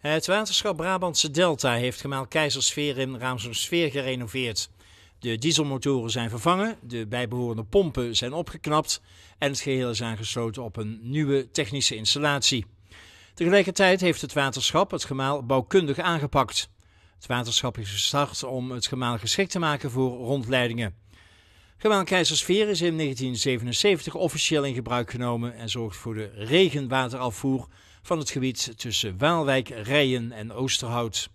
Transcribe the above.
Het waterschap Brabantse Delta heeft gemaal Keizersveer in Raamsdorpsveer gerenoveerd. De dieselmotoren zijn vervangen, de bijbehorende pompen zijn opgeknapt en het geheel is aangesloten op een nieuwe technische installatie. Tegelijkertijd heeft het waterschap het gemaal bouwkundig aangepakt. Het waterschap is gestart om het gemaal geschikt te maken voor rondleidingen. Gemaal Keizersveer is in 1977 officieel in gebruik genomen en zorgt voor de regenwaterafvoer van het gebied tussen Waalwijk, Rijen en Oosterhout.